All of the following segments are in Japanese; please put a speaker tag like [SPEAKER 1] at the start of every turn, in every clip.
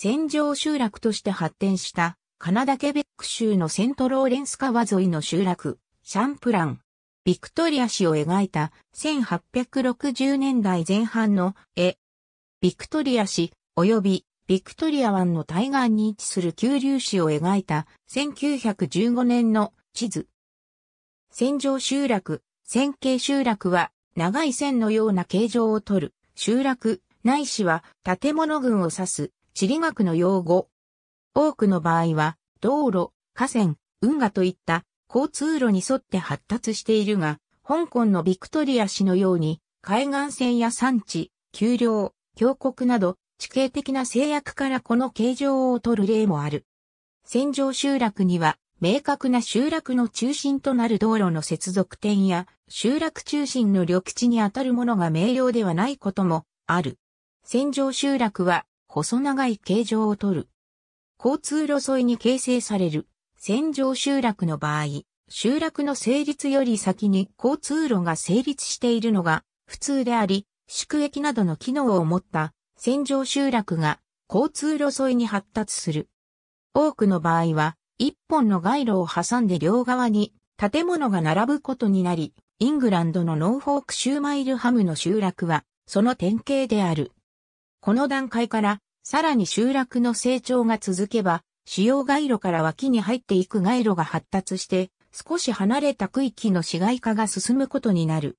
[SPEAKER 1] 戦場集落として発展したカナダケベック州のセントローレンス川沿いの集落、シャンプラン。ビクトリア氏を描いた1860年代前半の絵。ビクトリア氏及びビクトリア湾の対岸に位置する急流市を描いた1915年の地図。戦場集落、線形集落は長い線のような形状をとる集落、ないしは建物群を指す地理学の用語。多くの場合は、道路、河川、運河といった交通路に沿って発達しているが、香港のビクトリア市のように、海岸線や山地、丘陵、峡谷など、地形的な制約からこの形状を取る例もある。戦場集落には、明確な集落の中心となる道路の接続点や、集落中心の緑地にあたるものが明瞭ではないこともある。戦場集落は細長い形状をとる。交通路沿いに形成される、戦場集落の場合、集落の成立より先に交通路が成立しているのが普通であり、宿駅などの機能を持った戦場集落が交通路沿いに発達する。多くの場合は、一本の街路を挟んで両側に建物が並ぶことになり、イングランドのノーフォークシューマイルハムの集落は、その典型である。この段階から、さらに集落の成長が続けば、主要街路から脇に入っていく街路が発達して、少し離れた区域の市街化が進むことになる。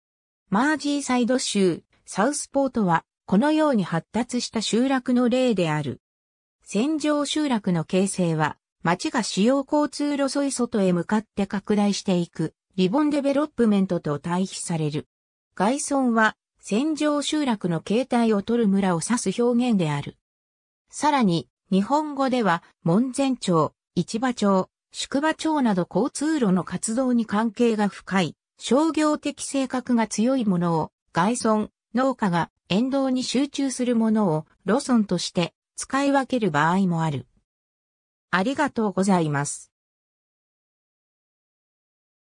[SPEAKER 1] マージーサイド州、サウスポートは、このように発達した集落の例である。戦場集落の形成は、町が主要交通路沿い外へ向かって拡大していく、リボンデベロップメントと対比される。外村は、戦場集落の形態を取る村を指す表現である。さらに、日本語では、門前町、市場町、宿場町など交通路の活動に関係が深い、商業的性格が強いものを、外村、農家が沿道に集中するものを路村として使い分ける場合もある。ありがとうございます。